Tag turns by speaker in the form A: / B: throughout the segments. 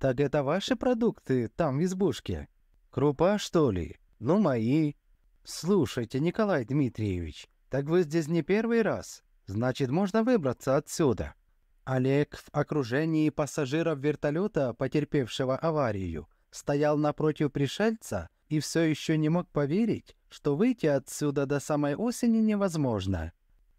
A: «Так это ваши продукты там в избушке? Крупа, что ли? Ну, мои». «Слушайте, Николай Дмитриевич, так вы здесь не первый раз. Значит, можно выбраться отсюда». Олег в окружении пассажиров вертолета, потерпевшего аварию, стоял напротив пришельца и все еще не мог поверить, что выйти отсюда до самой осени невозможно.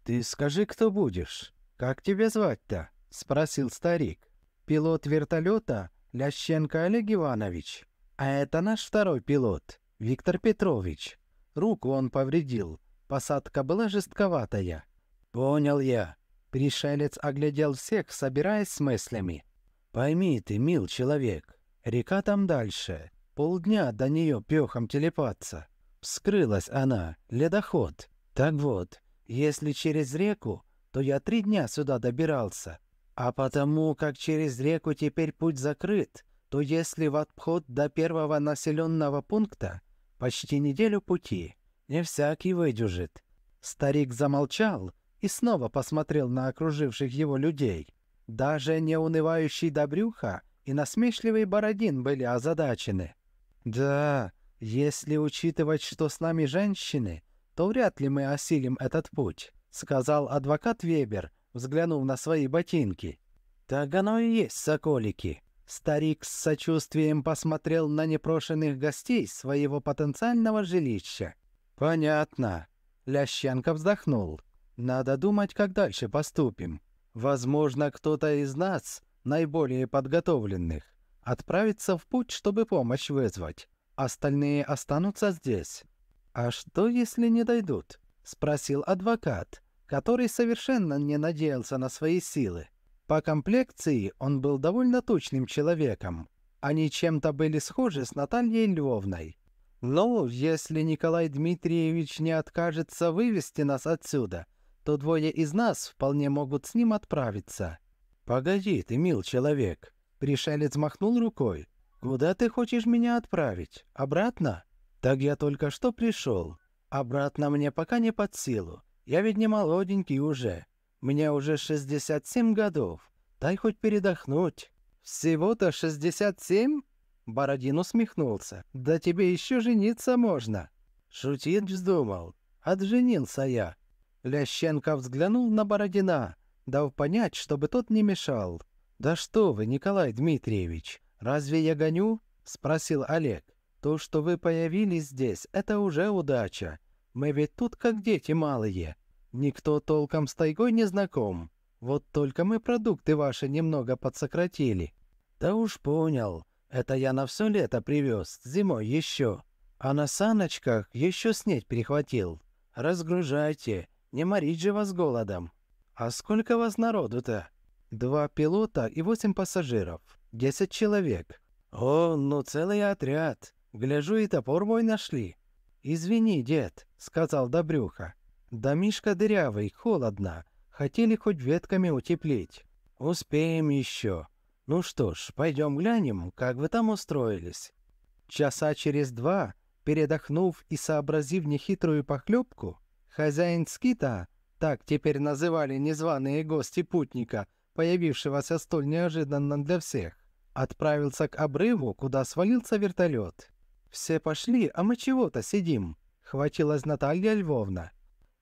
A: «Ты скажи, кто будешь? Как тебя звать-то?» — спросил старик. Пилот вертолета Лященко Олег Иванович. А это наш второй пилот, Виктор Петрович. Руку он повредил. Посадка была жестковатая. Понял я. Пришелец оглядел всех, собираясь с мыслями. Пойми ты, мил человек, река там дальше. Полдня до нее пехом телепаться. Вскрылась она, ледоход. Так вот, если через реку, то я три дня сюда добирался, а потому как через реку теперь путь закрыт, то если в отход до первого населенного пункта почти неделю пути, не всякий выдюжит. Старик замолчал и снова посмотрел на окруживших его людей. Даже неунывающий Добрюха и насмешливый Бородин были озадачены. «Да, если учитывать, что с нами женщины, то вряд ли мы осилим этот путь», — сказал адвокат Вебер, взглянув на свои ботинки. «Так оно и есть, соколики!» Старик с сочувствием посмотрел на непрошенных гостей своего потенциального жилища. «Понятно». Лященко вздохнул. «Надо думать, как дальше поступим. Возможно, кто-то из нас, наиболее подготовленных, отправится в путь, чтобы помощь вызвать. Остальные останутся здесь». «А что, если не дойдут?» — спросил адвокат, который совершенно не надеялся на свои силы. По комплекции он был довольно тучным человеком. Они чем-то были схожи с Натальей Львовной. Но «Ну, если Николай Дмитриевич не откажется вывести нас отсюда, то двое из нас вполне могут с ним отправиться. «Погоди ты, мил человек!» Пришелец махнул рукой. «Куда ты хочешь меня отправить? Обратно?» «Так я только что пришел. Обратно мне пока не под силу. Я ведь не молоденький уже. Мне уже 67 годов. Дай хоть передохнуть. Всего-то 67? Бородин усмехнулся. Да тебе еще жениться можно. Шутить вздумал. Отженился я. Лещенко взглянул на Бородина, дав понять, чтобы тот не мешал. «Да что вы, Николай Дмитриевич, разве я гоню?» — спросил Олег. «То, что вы появились здесь, это уже удача. Мы ведь тут как дети малые. Никто толком с тайгой не знаком. Вот только мы продукты ваши немного подсократили». «Да уж понял. Это я на все лето привез, зимой еще. А на саночках еще снеть перехватил. Разгружайте, не морить же вас голодом». «А сколько вас народу-то?» «Два пилота и восемь пассажиров. Десять человек». «О, ну целый отряд. Гляжу, и топор мой нашли. «Извини, дед», — сказал Добрюха. «Домишко дырявый, холодно. Хотели хоть ветками утеплить». «Успеем еще. Ну что ж, пойдем глянем, как вы там устроились». Часа через два, передохнув и сообразив нехитрую похлебку, хозяин скита, так теперь называли незваные гости путника, появившегося столь неожиданно для всех, отправился к обрыву, куда свалился вертолет. «Все пошли, а мы чего-то сидим», — хватилась Наталья Львовна.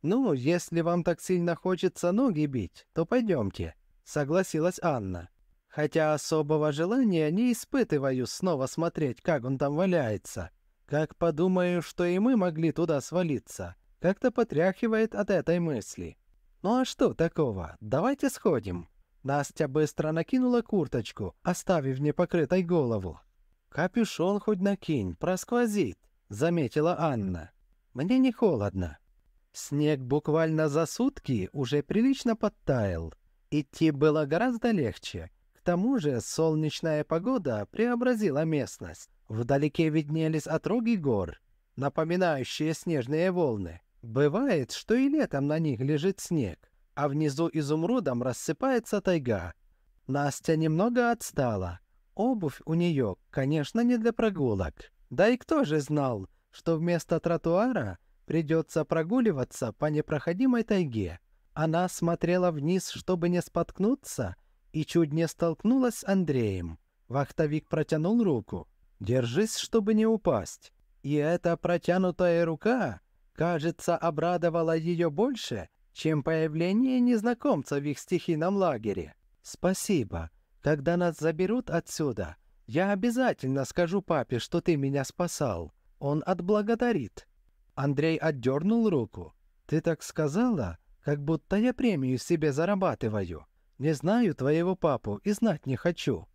A: «Ну, если вам так сильно хочется ноги бить, то пойдемте», — согласилась Анна. «Хотя особого желания не испытываю снова смотреть, как он там валяется. Как подумаю, что и мы могли туда свалиться. Как-то потряхивает от этой мысли». «Ну а что такого? Давайте сходим». Настя быстро накинула курточку, оставив непокрытой голову. «Капюшон хоть накинь, просквозит», — заметила Анна. «Мне не холодно». Снег буквально за сутки уже прилично подтаял. Идти было гораздо легче. К тому же солнечная погода преобразила местность. Вдалеке виднелись отроги гор, напоминающие снежные волны. Бывает, что и летом на них лежит снег, а внизу изумрудом рассыпается тайга. Настя немного отстала — Обувь у нее, конечно, не для прогулок. Да и кто же знал, что вместо тротуара придется прогуливаться по непроходимой тайге? Она смотрела вниз, чтобы не споткнуться, и чуть не столкнулась с Андреем. Вахтовик протянул руку. «Держись, чтобы не упасть». И эта протянутая рука, кажется, обрадовала ее больше, чем появление незнакомца в их стихийном лагере. «Спасибо», когда нас заберут отсюда, я обязательно скажу папе, что ты меня спасал. Он отблагодарит». Андрей отдернул руку. «Ты так сказала, как будто я премию себе зарабатываю. Не знаю твоего папу и знать не хочу».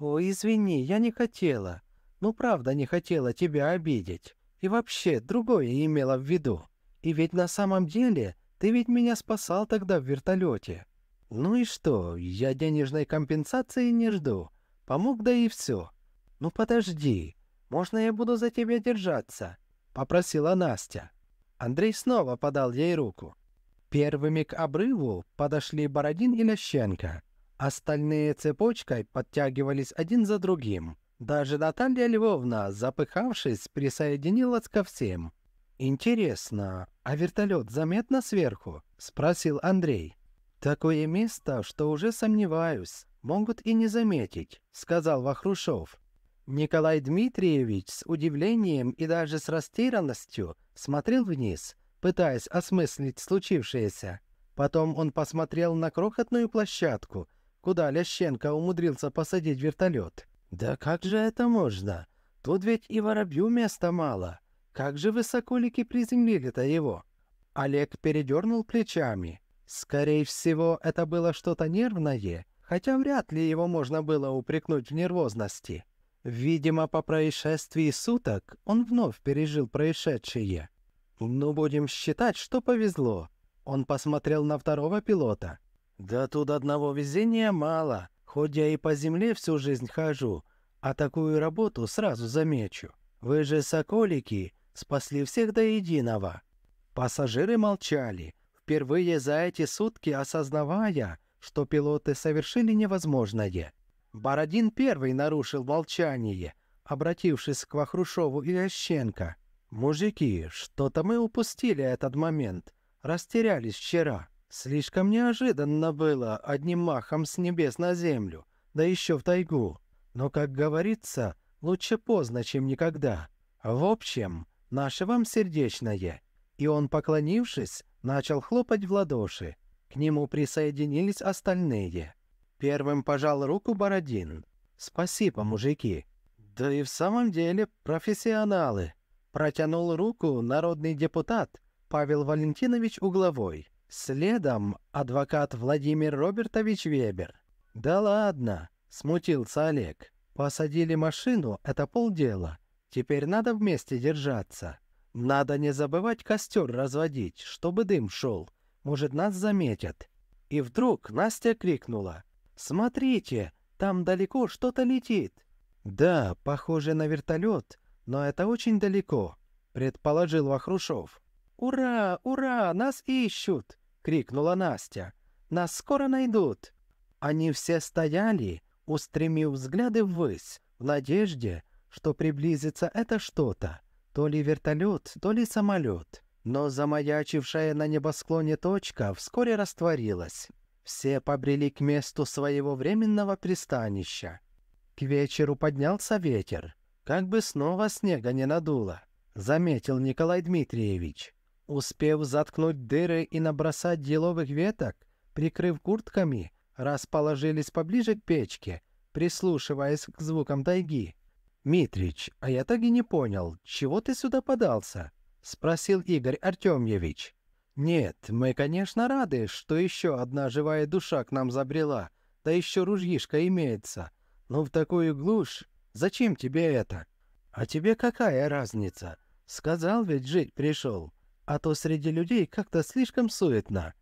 A: «О, извини, я не хотела. Ну, правда, не хотела тебя обидеть. И вообще, другое имела в виду. И ведь на самом деле, ты ведь меня спасал тогда в вертолете. «Ну и что? Я денежной компенсации не жду. Помог, да и все. Ну подожди, можно я буду за тебя держаться?» — попросила Настя. Андрей снова подал ей руку. Первыми к обрыву подошли Бородин и Лещенко. Остальные цепочкой подтягивались один за другим. Даже Наталья Львовна, запыхавшись, присоединилась ко всем. «Интересно, а вертолет заметно сверху?» — спросил Андрей. «Такое место, что уже сомневаюсь, могут и не заметить», — сказал Вахрушев. Николай Дмитриевич с удивлением и даже с растерянностью смотрел вниз, пытаясь осмыслить случившееся. Потом он посмотрел на крохотную площадку, куда Лещенко умудрился посадить вертолет. «Да как же это можно? Тут ведь и воробью места мало. Как же высоколики приземлили-то его?» Олег передернул плечами. Скорее всего, это было что-то нервное, хотя вряд ли его можно было упрекнуть в нервозности. Видимо, по происшествии суток он вновь пережил происшедшее. Ну, будем считать, что повезло. Он посмотрел на второго пилота. «Да тут одного везения мало. Хоть я и по земле всю жизнь хожу, а такую работу сразу замечу. Вы же, соколики, спасли всех до единого». Пассажиры молчали впервые за эти сутки осознавая, что пилоты совершили невозможное. Бородин первый нарушил молчание, обратившись к Вахрушеву и Ощенко. «Мужики, что-то мы упустили этот момент. Растерялись вчера. Слишком неожиданно было одним махом с небес на землю, да еще в тайгу. Но, как говорится, лучше поздно, чем никогда. В общем, наше вам сердечное». И он, поклонившись, начал хлопать в ладоши. К нему присоединились остальные. Первым пожал руку Бородин. «Спасибо, мужики!» «Да и в самом деле профессионалы!» Протянул руку народный депутат Павел Валентинович Угловой. Следом адвокат Владимир Робертович Вебер. «Да ладно!» – смутился Олег. «Посадили машину – это полдела. Теперь надо вместе держаться. Надо не забывать костер разводить, чтобы дым шел. Может, нас заметят. И вдруг Настя крикнула. «Смотрите, там далеко что-то летит». «Да, похоже на вертолет, но это очень далеко», — предположил Вахрушев. «Ура, ура, нас ищут!» — крикнула Настя. «Нас скоро найдут!» Они все стояли, устремив взгляды ввысь, в надежде, что приблизится это что-то то ли вертолет, то ли самолет. Но замаячившая на небосклоне точка вскоре растворилась. Все побрели к месту своего временного пристанища. К вечеру поднялся ветер. Как бы снова снега не надуло, заметил Николай Дмитриевич. Успев заткнуть дыры и набросать деловых веток, прикрыв куртками, расположились поближе к печке, прислушиваясь к звукам тайги. «Митрич, а я так и не понял, чего ты сюда подался?» — спросил Игорь Артемьевич. «Нет, мы, конечно, рады, что еще одна живая душа к нам забрела, да еще ружьишка имеется. Но в такую глушь зачем тебе это?» «А тебе какая разница? Сказал ведь, жить пришел. А то среди людей как-то слишком суетно».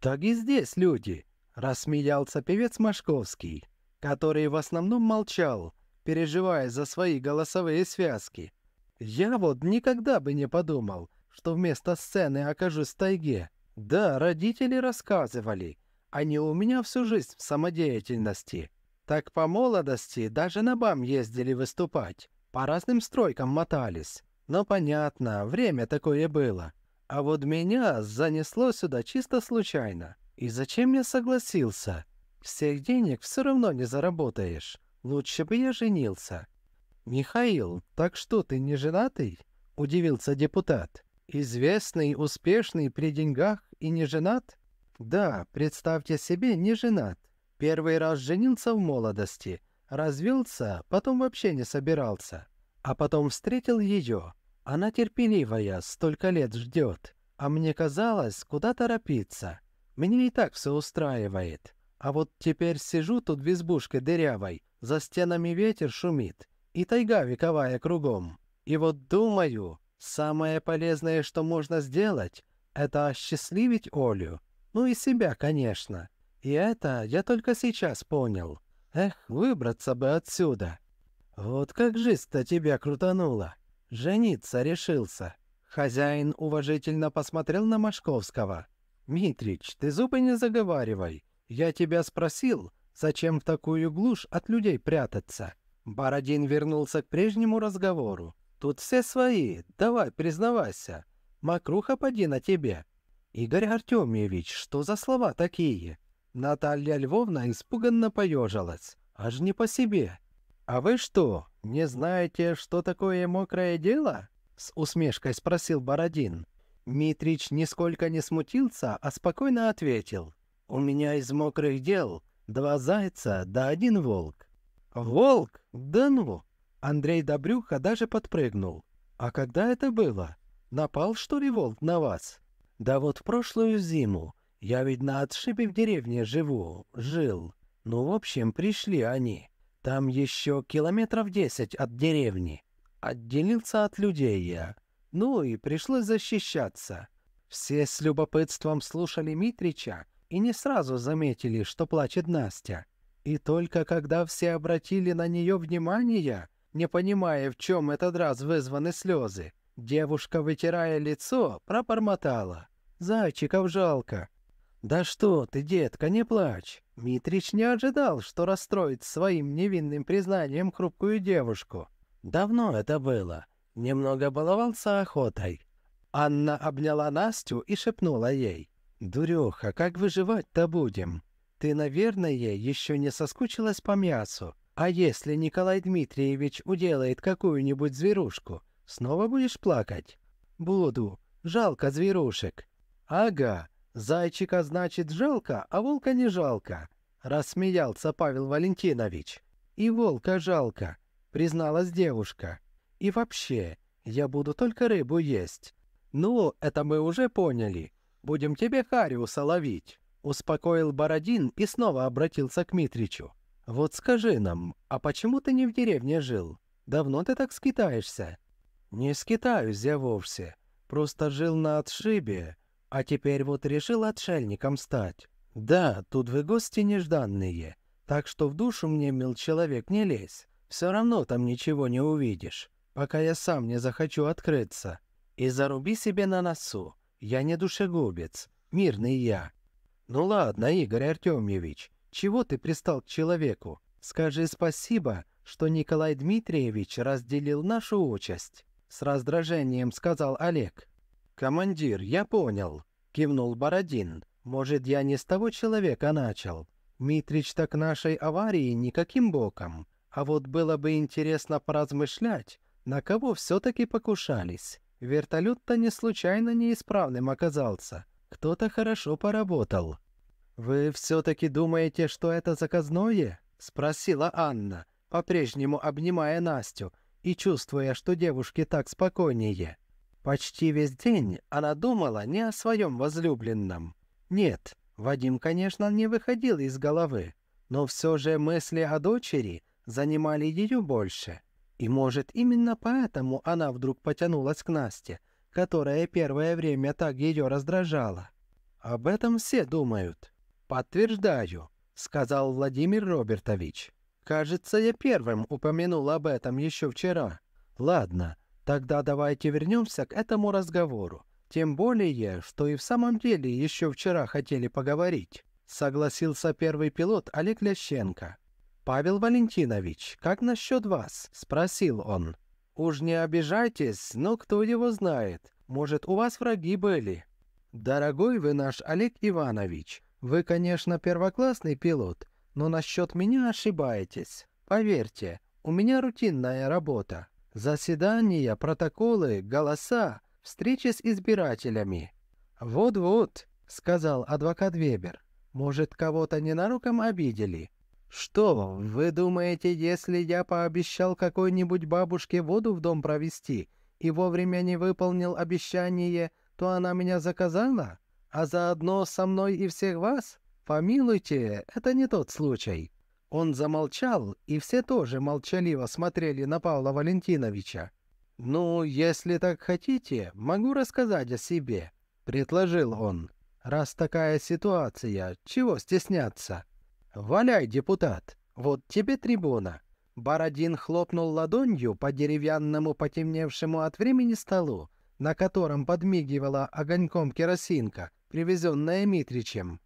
A: «Так и здесь люди», — рассмеялся певец Машковский, который в основном молчал, — переживая за свои голосовые связки. Я вот никогда бы не подумал, что вместо сцены окажусь в тайге. Да, родители рассказывали. Они у меня всю жизнь в самодеятельности. Так по молодости даже на БАМ ездили выступать. По разным стройкам мотались. Но понятно, время такое было. А вот меня занесло сюда чисто случайно. И зачем я согласился? Всех денег все равно не заработаешь. Лучше бы я женился». «Михаил, так что ты не женатый?» — удивился депутат. «Известный, успешный, при деньгах и не женат?» «Да, представьте себе, не женат. Первый раз женился в молодости, развелся, потом вообще не собирался. А потом встретил ее. Она терпеливая, столько лет ждет. А мне казалось, куда торопиться. Мне и так все устраивает. А вот теперь сижу тут в избушке дырявой, за стенами ветер шумит, и тайга вековая кругом. И вот думаю, самое полезное, что можно сделать, это осчастливить Олю. Ну и себя, конечно. И это я только сейчас понял. Эх, выбраться бы отсюда. Вот как жизнь-то тебя крутанула. Жениться решился. Хозяин уважительно посмотрел на Машковского. «Митрич, ты зубы не заговаривай. «Я тебя спросил, зачем в такую глушь от людей прятаться?» Бородин вернулся к прежнему разговору. «Тут все свои, давай, признавайся. Мокруха поди на тебе». «Игорь Артемьевич, что за слова такие?» Наталья Львовна испуганно поежилась. «Аж не по себе». «А вы что, не знаете, что такое мокрое дело?» С усмешкой спросил Бородин. Митрич нисколько не смутился, а спокойно ответил. У меня из мокрых дел два зайца да один волк. Волк? Да ну! Андрей Добрюха даже подпрыгнул. А когда это было? Напал, что ли, волк на вас? Да вот в прошлую зиму. Я ведь на отшибе в деревне живу, жил. Ну, в общем, пришли они. Там еще километров десять от деревни. Отделился от людей я. Ну и пришлось защищаться. Все с любопытством слушали Митрича, и не сразу заметили, что плачет Настя. И только когда все обратили на нее внимание, не понимая, в чем этот раз вызваны слезы, девушка, вытирая лицо, пробормотала. «Зайчиков жалко». «Да что ты, детка, не плачь!» Митрич не ожидал, что расстроит своим невинным признанием хрупкую девушку. Давно это было. Немного баловался охотой. Анна обняла Настю и шепнула ей. «Дуреха, как выживать-то будем? Ты, наверное, еще не соскучилась по мясу. А если Николай Дмитриевич уделает какую-нибудь зверушку, снова будешь плакать?» «Буду. Жалко зверушек». «Ага. Зайчика, значит, жалко, а волка не жалко», — рассмеялся Павел Валентинович. «И волка жалко», — призналась девушка. «И вообще, я буду только рыбу есть». «Ну, это мы уже поняли будем тебе Хариуса ловить», — успокоил Бородин и снова обратился к Митричу. «Вот скажи нам, а почему ты не в деревне жил? Давно ты так скитаешься?» «Не скитаюсь я вовсе. Просто жил на отшибе, а теперь вот решил отшельником стать. Да, тут вы гости нежданные, так что в душу мне, мил человек, не лезь. Все равно там ничего не увидишь, пока я сам не захочу открыться. И заруби себе на носу, я не душегубец. Мирный я. Ну ладно, Игорь Артемьевич, чего ты пристал к человеку? Скажи спасибо, что Николай Дмитриевич разделил нашу участь. С раздражением сказал Олег. «Командир, я понял», — кивнул Бородин. «Может, я не с того человека начал? Митрич так нашей аварии никаким боком. А вот было бы интересно поразмышлять, на кого все-таки покушались. Вертолет-то не случайно неисправным оказался. Кто-то хорошо поработал. «Вы все-таки думаете, что это заказное?» — спросила Анна, по-прежнему обнимая Настю и чувствуя, что девушке так спокойнее. Почти весь день она думала не о своем возлюбленном. Нет, Вадим, конечно, не выходил из головы, но все же мысли о дочери занимали ее больше. И, может, именно поэтому она вдруг потянулась к Насте, которая первое время так ее раздражала. Об этом все думают. «Подтверждаю», — сказал Владимир Робертович. «Кажется, я первым упомянул об этом еще вчера. Ладно, тогда давайте вернемся к этому разговору. Тем более, что и в самом деле еще вчера хотели поговорить», — согласился первый пилот Олег Лещенко. «Павел Валентинович, как насчет вас?» – спросил он. «Уж не обижайтесь, но кто его знает. Может, у вас враги были?» «Дорогой вы наш Олег Иванович, вы, конечно, первоклассный пилот, но насчет меня ошибаетесь. Поверьте, у меня рутинная работа. Заседания, протоколы, голоса, встречи с избирателями». «Вот-вот», — сказал адвокат Вебер. «Может, кого-то ненаруком обидели? «Что, вы думаете, если я пообещал какой-нибудь бабушке воду в дом провести и вовремя не выполнил обещание, то она меня заказала? А заодно со мной и всех вас? Помилуйте, это не тот случай». Он замолчал, и все тоже молчаливо смотрели на Павла Валентиновича. «Ну, если так хотите, могу рассказать о себе», — предложил он. «Раз такая ситуация, чего стесняться?» «Валяй, депутат! Вот тебе трибуна!» Бородин хлопнул ладонью по деревянному потемневшему от времени столу, на котором подмигивала огоньком керосинка, привезенная Митричем.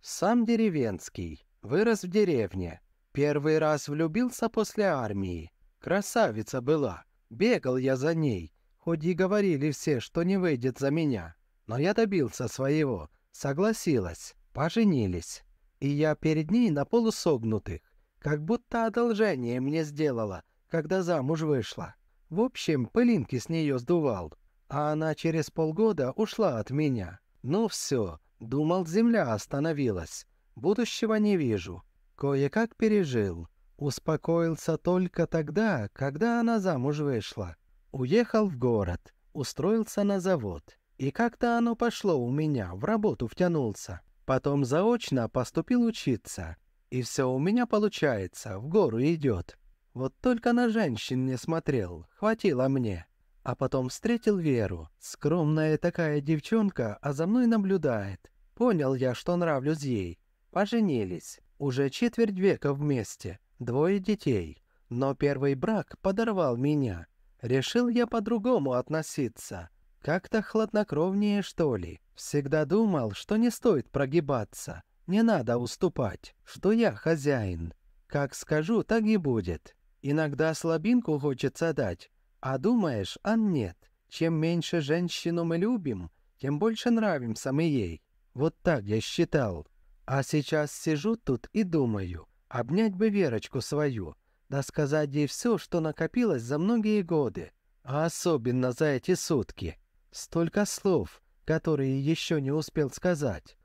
A: Сам деревенский, вырос в деревне, первый раз влюбился после армии. Красавица была, бегал я за ней, хоть и говорили все, что не выйдет за меня. Но я добился своего, согласилась, поженились и я перед ней на полусогнутых, как будто одолжение мне сделала, когда замуж вышла. В общем, пылинки с нее сдувал, а она через полгода ушла от меня. Ну все, думал, земля остановилась, будущего не вижу. Кое-как пережил. Успокоился только тогда, когда она замуж вышла. Уехал в город, устроился на завод. И как-то оно пошло у меня, в работу втянулся. Потом заочно поступил учиться. И все у меня получается, в гору идет. Вот только на женщин не смотрел, хватило мне. А потом встретил Веру. Скромная такая девчонка, а за мной наблюдает. Понял я, что нравлюсь ей. Поженились. Уже четверть века вместе. Двое детей. Но первый брак подорвал меня. Решил я по-другому относиться. Как-то хладнокровнее, что ли. Всегда думал, что не стоит прогибаться, не надо уступать, что я хозяин. Как скажу, так и будет. Иногда слабинку хочется дать, а думаешь, а нет. Чем меньше женщину мы любим, тем больше нравимся мы ей. Вот так я считал. А сейчас сижу тут и думаю, обнять бы Верочку свою, да сказать ей все, что накопилось за многие годы, а особенно за эти сутки. Столько слов, который еще не успел сказать.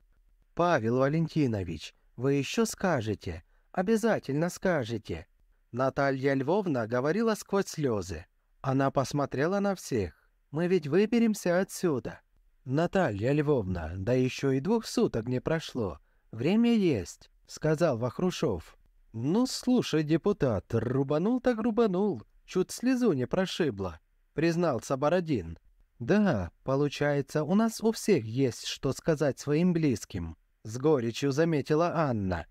A: «Павел Валентинович, вы еще скажете, обязательно скажете». Наталья Львовна говорила сквозь слезы. Она посмотрела на всех. «Мы ведь выберемся отсюда». «Наталья Львовна, да еще и двух суток не прошло. Время есть», — сказал Вахрушев. «Ну, слушай, депутат, рубанул так рубанул. Чуть слезу не прошибло», — признался Бородин. «Да, получается, у нас у всех есть что сказать своим близким», — с горечью заметила Анна.